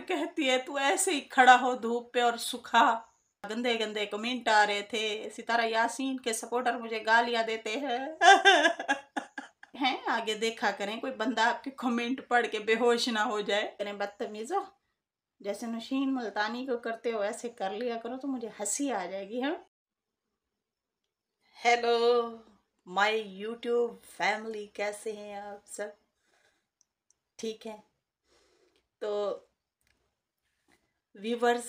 कहती है तू ऐसे ही खड़ा हो धूप पे और सुखा गंदे गंदे कमेंट आ रहे थे सितारा यासीन के सपोर्टर मुझे गालियां देते हैं हैं आगे देखा करें कोई बंदा आपके कमेंट पढ़ के बेहोश ना हो जाए करें बदतमीज़ो जैसे नशीन मुल्तानी को करते हो ऐसे कर लिया करो तो मुझे हंसी आ जाएगी हम हेलो माय यूट्यूब फैमिली कैसे हैं आप सब ठीक है तो व्यूवर्स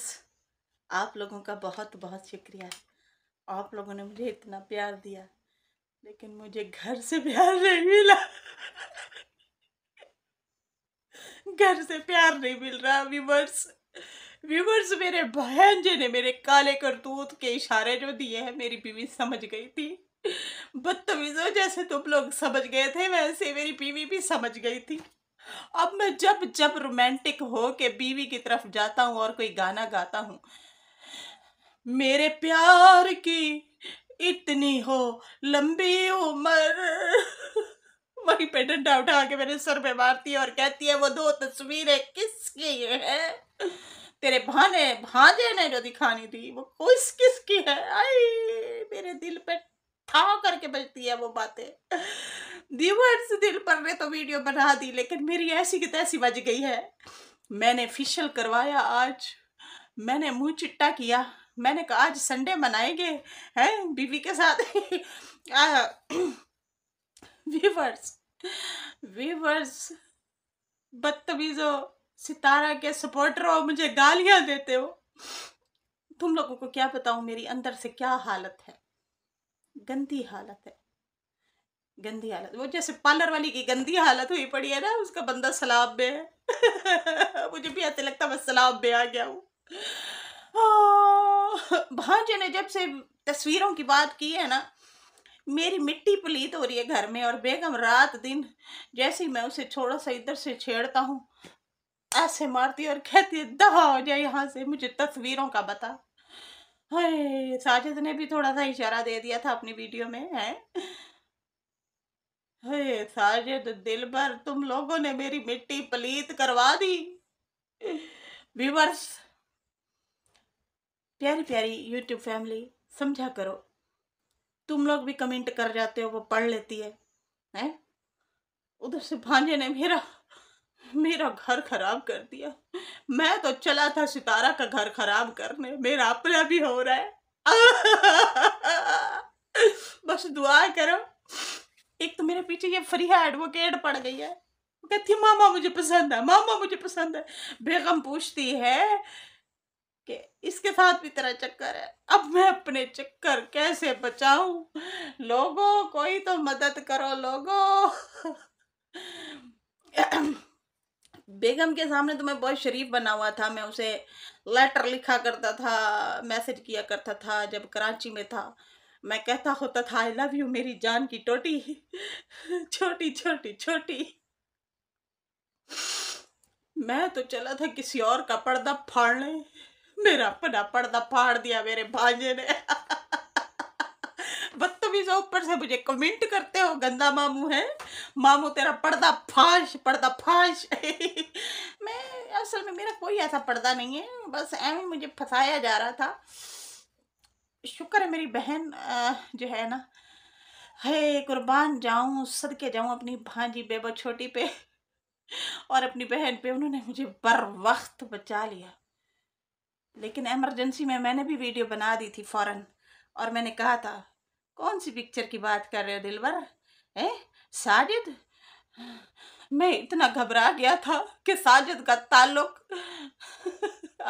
आप लोगों का बहुत बहुत शुक्रिया आप लोगों ने मुझे इतना प्यार दिया लेकिन मुझे घर से प्यार नहीं मिला घर से प्यार नहीं मिल रहा व्यूवर्स व्यूवर्स मेरे बहन जी ने मेरे काले करतूत के इशारे जो दिए हैं मेरी बीवी समझ गई थी बदतमीज़ों जैसे तुम लोग समझ गए थे वैसे मेरी बीवी भी समझ गई थी अब मैं जब जब रोमांटिक हो के बीवी की तरफ जाता हूँ और कोई गाना गाता हूँ मेरे प्यार की इतनी हो लंबी उम्र वही पे डंडा उठा के मेरे सर पे मारती है और कहती है वो दो तस्वीरें किसकी है तेरे भाने भांजे ने जो दिखानी थी वो किस किसकी है आई मेरे दिल पे था करके बजती है वो बातें दिवर्स दिल पर ने तो वीडियो बना दी लेकिन मेरी ऐसी की तैसी बज गई है मैंने फिशल करवाया आज मैंने मुंह चिट्टा किया मैंने कहा आज संडे मनाएंगे हैं बीवी के साथ वीवर्स वीवर्स बदतमीजो सितारा के सपोर्टर हो मुझे गालियां देते हो तुम लोगों को क्या बताऊं मेरी अंदर से क्या हालत है गंदी हालत है गंदी हालत वो जैसे पार्लर वाली की गंदी हालत हुई पड़ी है ना उसका बंदा सलाब में है मुझे भी ऐसे लगता मैं सलाब में आ गया हूँ हाँ। भांजे ने जब से तस्वीरों की बात की है ना मेरी मिट्टी पलीत हो रही है घर में और बेगम रात दिन जैसे ही मैं उसे छोड़ा सा इधर से छेड़ता हूँ ऐसे मारती और कहती है दहा हो जाए यहाँ से मुझे तस्वीरों का बता हाय साजिद ने भी थोड़ा सा इशारा दे दिया था अपनी वीडियो में है हाय साजिद दिल भर तुम लोगों ने मेरी मिट्टी पलीत करवा दी व्यूवर्स प्यारी प्यारी यूट्यूब फैमिली समझा करो तुम लोग भी कमेंट कर जाते हो वो पढ़ लेती है हैं उधर से भांजे ने मेरा मेरा घर खराब कर दिया मैं तो चला था सितारा का घर खराब करने मेरा अपना भी हो रहा है बस दुआ करो एक तो मेरे पीछे ये फरीहा एडवोकेट पड़ गई है वो कहती मामा मुझे पसंद है मामा मुझे पसंद है बेगम पूछती है कि इसके साथ भी तेरा चक्कर है अब मैं अपने चक्कर कैसे बचाऊं लोगों कोई तो मदद करो लोगों बेगम के सामने तो मैं बहुत शरीफ बना हुआ था मैं उसे लेटर लिखा करता था मैसेज किया करता था जब कराची में था मैं कहता होता था आई लव यू मेरी जान की टोटी छोटी छोटी छोटी मैं तो चला था किसी और का पर्दा फाड़ने मेरा अपना पर्दा फाड़ दिया मेरे भांजे ने हमेशा ऊपर से मुझे कमेंट करते हो गंदा मामू है मामू तेरा पर्दा फाश पर्दा फाश मैं असल में मेरा कोई ऐसा पर्दा नहीं है बस ही मुझे फंसाया जा रहा था शुक्र है मेरी बहन जो है ना हे कुर्बान जाऊँ के जाऊँ अपनी भांजी बेबो छोटी पे और अपनी बहन पे उन्होंने मुझे बर वक्त बचा लिया लेकिन एमरजेंसी में मैंने भी वीडियो बना दी थी फ़ौरन और मैंने कहा था कौन सी पिक्चर की बात कर रहे हो दिलवर है साजिद मैं इतना घबरा गया था कि साजिद का ताल्लुक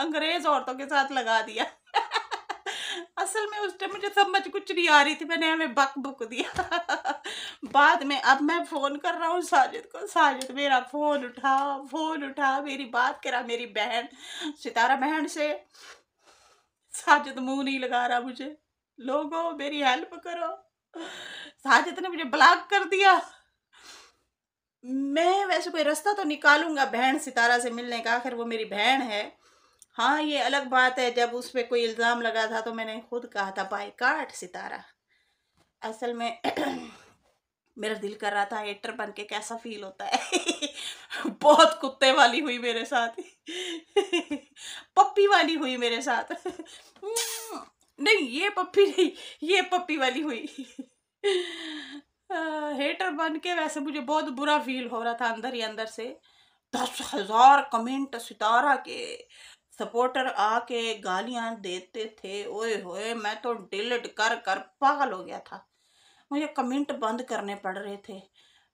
अंग्रेज औरतों के साथ लगा दिया असल में उस टाइम मुझे समझ कुछ नहीं आ रही थी मैंने हमें बक बुक दिया बाद में अब मैं फ़ोन कर रहा हूँ साजिद को साजिद मेरा फ़ोन उठा फ़ोन उठा मेरी बात करा मेरी बहन सितारा बहन से साजिद मुंह नहीं लगा रहा मुझे लोगों मेरी हेल्प करो साजिद ने मुझे ब्लॉक कर दिया मैं वैसे कोई रास्ता तो निकालूंगा बहन सितारा से मिलने का आखिर वो मेरी बहन है हाँ ये अलग बात है जब उस पर कोई इल्ज़ाम लगा था तो मैंने खुद कहा था बाई काट सितारा असल में मेरा दिल कर रहा था एटर बन के कैसा फील होता है बहुत कुत्ते वाली हुई मेरे साथ पप्पी वाली हुई मेरे साथ हम्म। नहीं ये पप्पी नहीं ये पप्पी वाली हुई हेटर हाँ, बन के वैसे मुझे बहुत बुरा फील हो रहा था अंदर ही अंदर से दस हजार कमेंट सितारा के सपोर्टर आके गालियां देते थे ओए होए मैं तो डिलीट कर कर पागल हो गया था मुझे कमेंट बंद करने पड़ रहे थे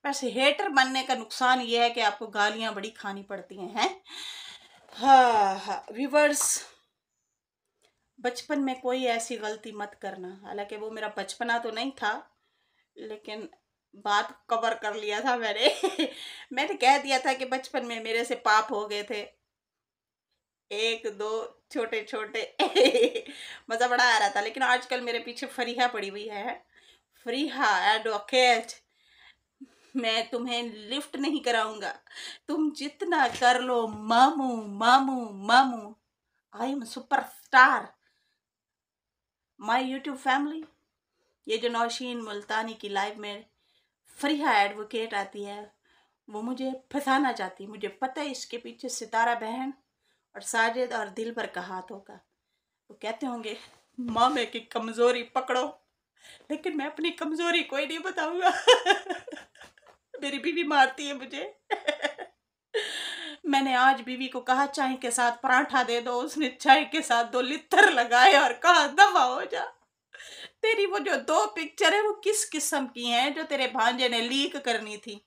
वैसे हेटर बनने का नुकसान ये है कि आपको गालियां बड़ी खानी पड़ती हैं हैं हाँ हाँ व्यूवर्स बचपन में कोई ऐसी गलती मत करना हालांकि वो मेरा बचपना तो नहीं था लेकिन बात कवर कर लिया था मैंने मैंने कह दिया था कि बचपन में मेरे से पाप हो गए थे एक दो छोटे छोटे मज़ा बड़ा आ रहा था लेकिन आजकल मेरे पीछे फरीहा पड़ी हुई है फरीहा एडवोकेट मैं तुम्हें लिफ्ट नहीं कराऊंगा तुम जितना कर लो मामू मामू मामू I am superstar my YouTube family ये जो नौशीन मुल्तानी की लाइव में फ्रिया एडवोकेट आती है वो मुझे फंसाना चाहती मुझे पता है इसके पीछे सितारा बहन और साजिद और दिल भर का हाथ होगा वो कहते होंगे मामे की कमज़ोरी पकड़ो लेकिन मैं अपनी कमज़ोरी कोई नहीं बताऊंगा मेरी बीवी मारती है मुझे मैंने आज बीवी को कहा चाय के साथ पराठा दे दो उसने चाय के साथ दो लित्तर लगाए और कहा दवा हो जा तेरी वो जो दो पिक्चर है वो किस किस्म की हैं जो तेरे भांजे ने लीक करनी थी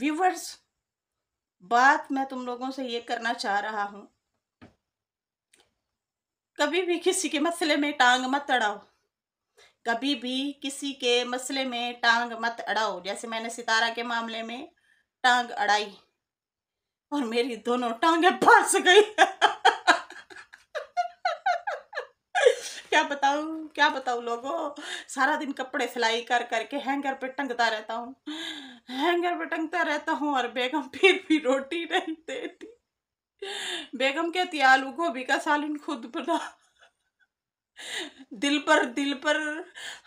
व्यूवर्स बात मैं तुम लोगों से ये करना चाह रहा हूं कभी भी किसी के मसले में टांग मत अड़ाओ कभी भी किसी के मसले में टांग मत अड़ाओ जैसे मैंने सितारा के मामले में टांग अड़ाई और मेरी दोनों टांगे फंस गई क्या बताऊ क्या बताऊँ लोगों सारा दिन कपड़े सिलाई कर करके हैंगर पे टंगता रहता हूँ हैंगर पे टंगता रहता हूँ और बेगम फिर भी रोटी नहीं देती बेगम कहती आलू गोभी का सालन खुद बना दिल पर दिल पर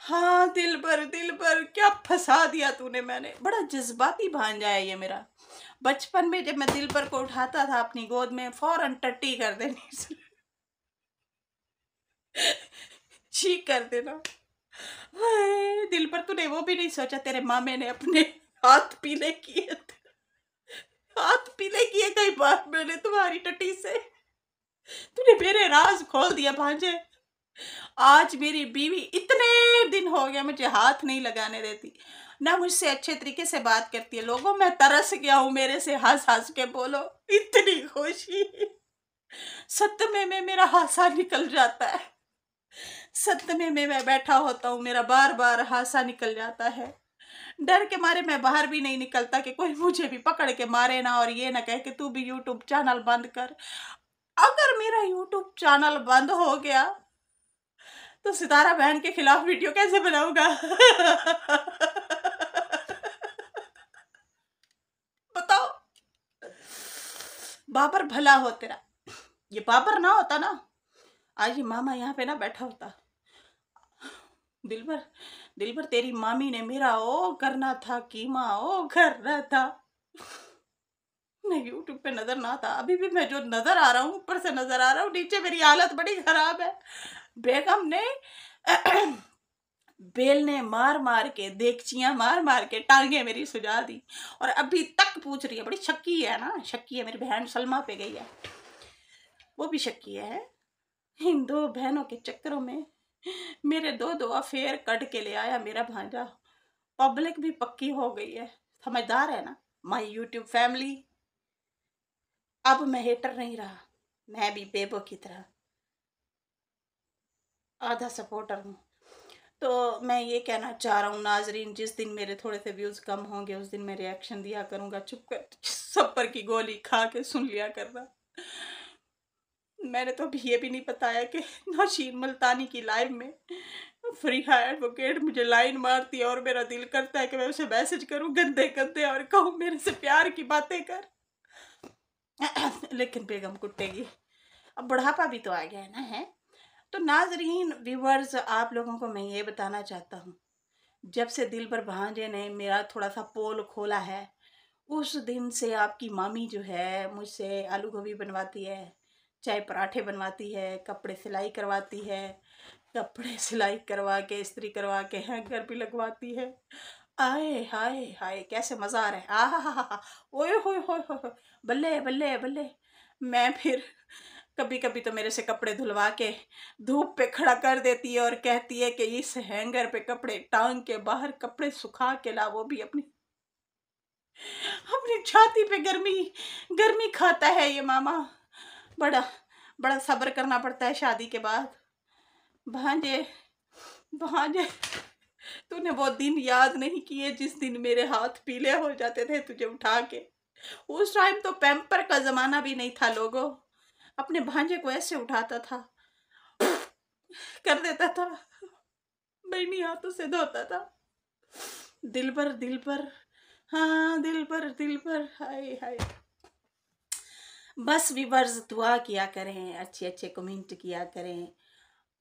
हाँ दिल पर दिल पर क्या फंसा दिया तूने मैंने बड़ा जज्बाती भांजा है ये मेरा बचपन में जब मैं दिल पर को उठाता था अपनी गोद में फौरन टट्टी कर देनी ठीक कर देना दिल पर तूने वो भी नहीं सोचा तेरे मामे ने अपने हाथ पीले किए थे हाथ पीले किए कई बार मैंने तुम्हारी टट्टी से तूने मेरे राज खोल दिया भांजे आज मेरी बीवी इतने दिन हो गया मुझे हाथ नहीं लगाने देती ना मुझसे अच्छे तरीके से बात करती है लोगों मैं तरस गया हूँ मेरे से हंस हंस के बोलो इतनी खुशी सत्य में मेरा हासा निकल जाता है सत्य में मैं बैठा होता हूँ मेरा बार बार हासा निकल जाता है डर के मारे मैं बाहर भी नहीं निकलता कि कोई मुझे भी पकड़ के मारे ना और ये ना कहे कि तू भी यूट्यूब चैनल बंद कर अगर मेरा यूट्यूब चैनल बंद हो गया तो सितारा बहन के खिलाफ वीडियो कैसे बनाऊंगा बताओ बाबर भला हो तेरा ये बाबर ना होता ना आज ये मामा यहाँ पे ना बैठा होता दिलबर दिलबर तेरी मामी ने मेरा ओ करना था कीमा ओ करना था मैं यूट्यूब पे नजर ना था अभी भी मैं जो नजर आ रहा हूँ ऊपर से नजर आ रहा हूँ नीचे मेरी हालत बड़ी खराब है बेगम ने बेल ने मार मार के देखचियाँ मार मार के टांगे मेरी सुझा दी और अभी तक पूछ रही है बड़ी शक्की है ना शक्की है मेरी बहन सलमा पे गई है वो भी शक्की है इन दो बहनों के चक्करों में मेरे दो दो अफेयर कट के ले आया मेरा भांजा पब्लिक भी पक्की हो गई है समझदार है ना माई यूट्यूब फैमिली अब मैं हेटर नहीं रहा मैं भी बेबो की तरह आधा सपोर्टर हूँ तो मैं ये कहना चाह रहा हूँ नाजरीन जिस दिन मेरे थोड़े से व्यूज़ कम होंगे उस दिन मैं रिएक्शन दिया करूँगा चुप कर सब पर की गोली खा के सुन लिया करना मैंने तो अभी ये भी नहीं बताया कि नौशीन मुल्तानी की लाइव में फ्री हायर एडवोकेट मुझे लाइन मारती है और मेरा दिल करता है कि मैं उसे मैसेज करूँ गंदे गंदे और कहूँ मेरे से प्यार की बातें कर लेकिन बेगम कुटेगी अब बुढ़ापा भी तो आ गया है ना है तो नाजरीन व्यूवर्स आप लोगों को मैं ये बताना चाहता हूँ जब से दिल पर भांजे ने मेरा थोड़ा सा पोल खोला है उस दिन से आपकी मामी जो है मुझसे आलू गोभी बनवाती है चाय पराठे बनवाती है कपड़े सिलाई करवाती है कपड़े सिलाई करवा के इस्त्री करवा के हैंगर भी लगवाती है आए हाय हाय कैसे मज़ा आ रहा है आ हा हा हा ओए हो बल्ले बल्ले बल्ले मैं फिर कभी कभी तो मेरे से कपड़े धुलवा के धूप पे खड़ा कर देती है और कहती है कि इस हैंगर पे कपड़े टांग के बाहर कपड़े सुखा के ला वो भी अपनी अपनी छाती पे गर्मी गर्मी खाता है ये मामा बड़ा बड़ा सब्र करना पड़ता है शादी के बाद भांजे भांजे तूने वो दिन याद नहीं किए जिस दिन मेरे हाथ पीले हो जाते थे तुझे उठा के उस टाइम तो पैम्पर का ज़माना भी नहीं था लोगों अपने भांजे को ऐसे उठाता था कर देता था बहनी हाथों से धोता था दिल पर दिल पर हाँ दिल पर दिल पर हाय हाय बस विवर्स दुआ किया करें अच्छे अच्छे कमेंट किया करें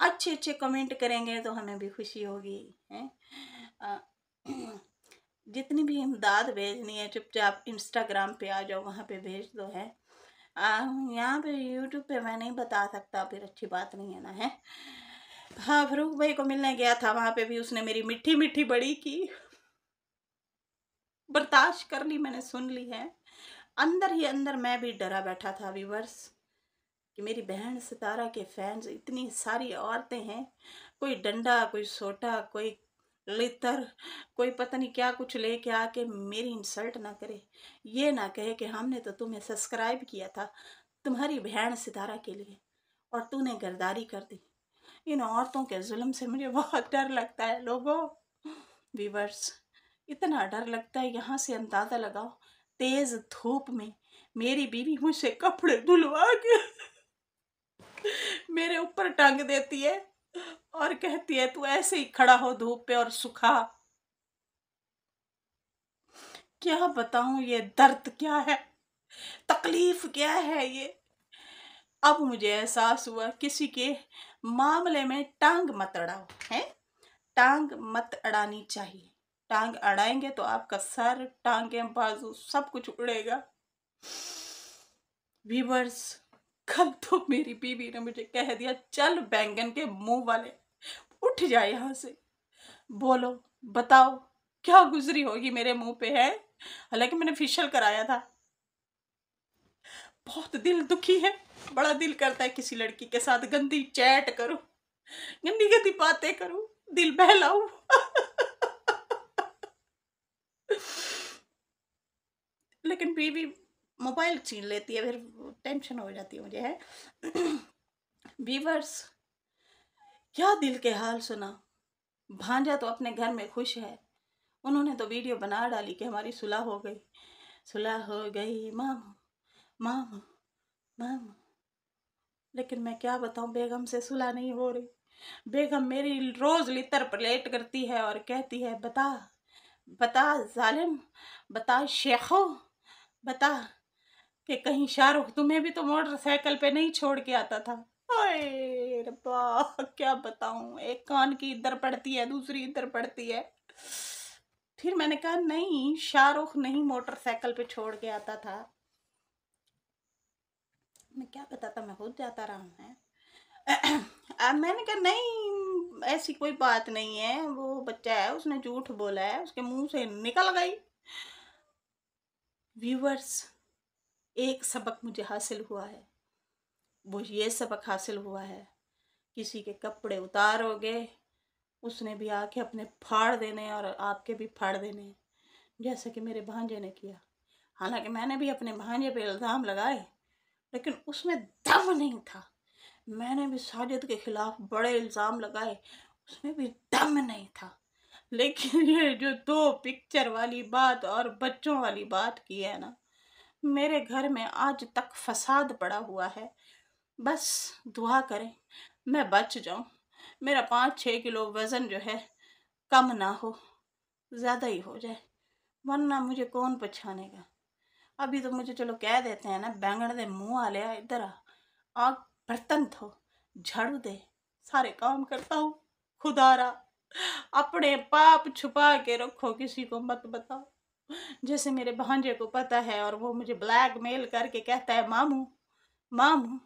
अच्छे अच्छे कमेंट करेंगे तो हमें भी खुशी होगी हैं जितनी भी इमदाद भेजनी है चुपचाप इंस्टाग्राम पे आ जाओ वहाँ पे भेज दो है यहाँ पे यूट्यूब पे मैं नहीं बता सकता फिर अच्छी बात नहीं है ना है हाँ फरूख भाई को मिलने गया था वहाँ पे भी उसने मेरी मिट्टी मिट्टी बड़ी की बर्दाश्त कर ली मैंने सुन ली है अंदर ही अंदर मैं भी डरा बैठा था व्यूवर्स कि मेरी बहन सितारा के फैंस इतनी सारी औरतें हैं कोई डंडा कोई सोटा कोई लेतर कोई पता नहीं क्या कुछ लेके आके मेरी इंसल्ट ना करे ये ना कहे कि हमने तो तुम्हें सब्सक्राइब किया था तुम्हारी बहन सितारा के लिए और तूने गर्दारी कर दी इन औरतों के जुल्म से मुझे बहुत डर लगता है लोगों वीवर्स इतना डर लगता है यहाँ से अंदाज़ा लगाओ तेज़ धूप में मेरी बीवी मुझसे कपड़े धुलवा के मेरे ऊपर टांग देती है और कहती है तू ऐसे ही खड़ा हो धूप पे और सुखा क्या बताऊं ये दर्द क्या है तकलीफ क्या है ये अब मुझे एहसास हुआ किसी के मामले में टांग मत अड़ाओ है टांग मत अड़ानी चाहिए टांग अड़ाएंगे तो आपका सर टांगे बाजू सब कुछ उड़ेगा कल तो मेरी बीवी ने मुझे कह दिया चल बैंगन के मुंह वाले उठ जाए यहाँ से बोलो बताओ क्या गुजरी होगी मेरे मुंह पे है हालांकि मैंने फिशल कराया था बहुत दिल दुखी है बड़ा दिल करता है किसी लड़की के साथ गंदी चैट करो गंदी गंदी बातें करो दिल बहलाऊ लेकिन बीवी मोबाइल छीन लेती है फिर टेंशन हो जाती है मुझे है वीवर्स क्या दिल के हाल सुना भांजा तो अपने घर में खुश है उन्होंने तो वीडियो बना डाली कि हमारी सुलह हो गई सुलह हो गई माम माम माम लेकिन मैं क्या बताऊं बेगम से सुलह नहीं हो रही बेगम मेरी रोज़ लितर प्लेट करती है और कहती है बता बता जालिम बता शेखो बता कि कहीं शाहरुख तुम्हें भी तो मोटरसाइकिल पे नहीं छोड़ के आता था अरे क्या बताऊं एक कान की इधर पड़ती है दूसरी इधर पड़ती है फिर मैंने कहा नहीं शाहरुख नहीं मोटरसाइकिल पे छोड़ के आता था मैं क्या बताता मैं खुद जाता रहा हूं मैंने कहा नहीं ऐसी कोई बात नहीं है वो बच्चा है उसने झूठ बोला है उसके मुंह से निकल गई व्यूवर्स एक सबक मुझे हासिल हुआ है वो ये सबक हासिल हुआ है किसी के कपड़े उतारोगे उसने भी आके अपने फाड़ देने और आपके भी फाड़ देने जैसे कि मेरे भांजे ने किया हालांकि मैंने भी अपने भांजे पे इल्ज़ाम लगाए लेकिन उसमें दम नहीं था मैंने भी साजिद के ख़िलाफ़ बड़े इल्ज़ाम लगाए उसमें भी दम नहीं था लेकिन ये जो दो पिक्चर वाली बात और बच्चों वाली बात की है ना मेरे घर में आज तक फसाद पड़ा हुआ है बस दुआ करें मैं बच जाऊं मेरा पाँच छः किलो वज़न जो है कम ना हो ज़्यादा ही हो जाए वरना मुझे कौन पछानेगा अभी तो मुझे चलो कह देते हैं ना बैंगन दे मुँह आ लिया इधर आ आग बर्तन धो झाड़ू दे सारे काम करता हूँ खुदारा अपने पाप छुपा के रखो किसी को मत बताओ जैसे मेरे भांजे को पता है और वो मुझे ब्लैकमेल करके कहता है मामू मामू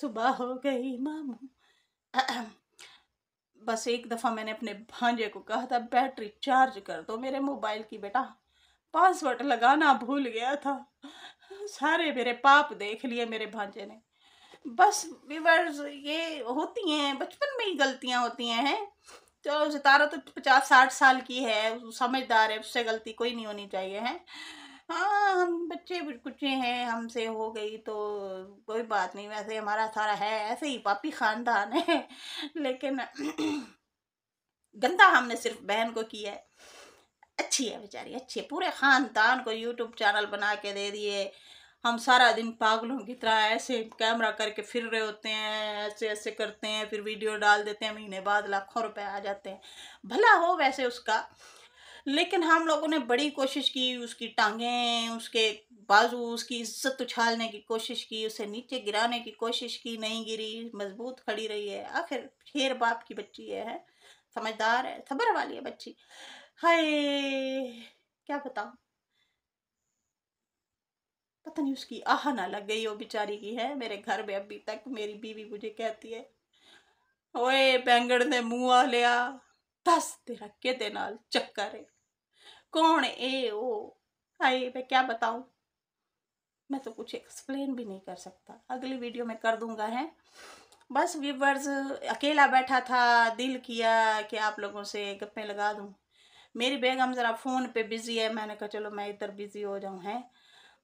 सुबह हो गई मामू बस एक दफ़ा मैंने अपने भांजे को कहा था बैटरी चार्ज कर दो मेरे मोबाइल की बेटा पासवर्ड लगाना भूल गया था सारे मेरे पाप देख लिए मेरे भांजे ने बस विवर्स ये होती हैं बचपन में ही गलतियां होती हैं चलो तो सितारा तो पचास साठ साल की है समझदार है उससे गलती कोई नहीं होनी चाहिए है हाँ हम बच्चे कुचे हैं हमसे हो गई तो कोई बात नहीं वैसे हमारा सारा है ऐसे ही पापी ख़ानदान है लेकिन गंदा हमने सिर्फ बहन को किया है अच्छी है बेचारी अच्छी है पूरे ख़ानदान को यूट्यूब चैनल बना के दे दिए हम सारा दिन पागलों की तरह ऐसे कैमरा करके फिर रहे होते हैं ऐसे ऐसे करते हैं फिर वीडियो डाल देते हैं महीने बाद लाखों रुपए आ जाते हैं भला हो वैसे उसका लेकिन हम लोगों ने बड़ी कोशिश की उसकी टांगें उसके बाजू उसकी इज्जत उछालने की कोशिश की उसे नीचे गिराने की कोशिश की नहीं गिरी मजबूत खड़ी रही है आखिर शेर बाप की बच्ची है समझदार है सबर वाली है बच्ची हाय क्या बताऊँ पता नहीं उसकी आह ना लग गई वो बेचारी की है मेरे घर में अभी तक मेरी बीवी मुझे कहती है ओए बैंगड़ ने मुँह आ लिया दस तेरा दे नाल चक्कर है कौन ए ओ आए मैं क्या बताऊं मैं तो कुछ एक्सप्लेन भी नहीं कर सकता अगली वीडियो में कर दूंगा है बस व्यूवर्स अकेला बैठा था दिल किया कि आप लोगों से गप्पे लगा दूं मेरी बेगम ज़रा फ़ोन पे बिज़ी है मैंने कहा चलो मैं इधर बिज़ी हो जाऊं हैं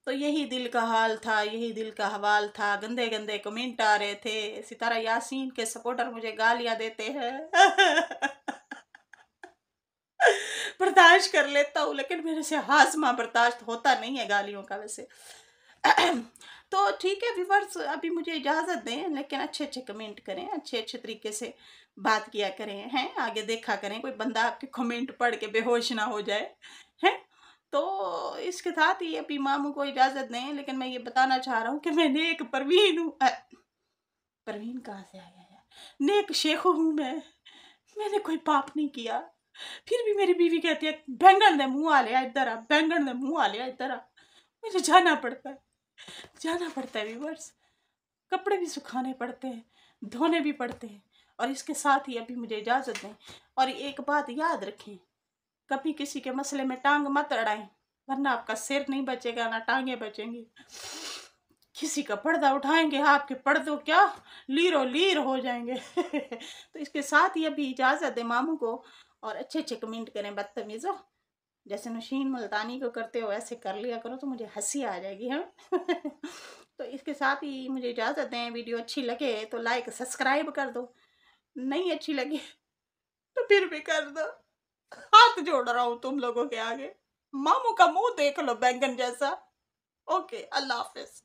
तो यही दिल का हाल था यही दिल का हवाल था गंदे गंदे कमेंट आ रहे थे सितारा यासीन के सपोर्टर मुझे गालियाँ देते हैं बर्दाश्त कर लेता हूँ लेकिन मेरे से हाजमा बर्दाश्त होता नहीं है गालियों का वैसे तो ठीक है व्यूवर्स अभी मुझे इजाज़त दें लेकिन अच्छे अच्छे कमेंट करें अच्छे अच्छे तरीके से बात किया करें हैं आगे देखा करें कोई बंदा आपके कमेंट पढ़ के बेहोश ना हो जाए हैं तो इसके साथ ही अपनी मामू को इजाज़त दें लेकिन मैं ये बताना चाह रहा हूँ कि मैं नेक परवीन हूँ परवीन कहाँ से आया है नेक शेख हूँ मैं मैंने कोई पाप नहीं किया फिर भी मेरी बीवी कहती है बैंगन दे मुँह आ लिया इधर आ बैंगन दे मुँह आ लिया इधर आ मुझे जाना पड़ता है जाना पड़ता है व्यूवर्स कपड़े भी सुखाने पड़ते हैं धोने भी पड़ते हैं और इसके साथ ही अभी मुझे इजाज़त दें और एक बात याद रखें कभी किसी के मसले में टांग मत अड़ाएं वरना आपका सिर नहीं बचेगा ना टांगे बचेंगी किसी का पर्दा उठाएंगे आपके पर्दों क्या लीरो लीर हो जाएंगे तो इसके साथ ही अभी इजाज़त है मामू को और अच्छे अच्छे कमेंट करें बदतमीज़ो जैसे नशीन मुल्तानी को करते हो ऐसे कर लिया करो तो मुझे हंसी आ जाएगी हम तो इसके साथ ही मुझे इजाज़त दें वीडियो अच्छी लगे तो लाइक सब्सक्राइब कर दो नहीं अच्छी लगी तो फिर भी कर दो हाथ जोड़ रहा हूँ तुम लोगों के आगे मामू का मुंह देख लो बैंगन जैसा ओके अल्लाह हाफिज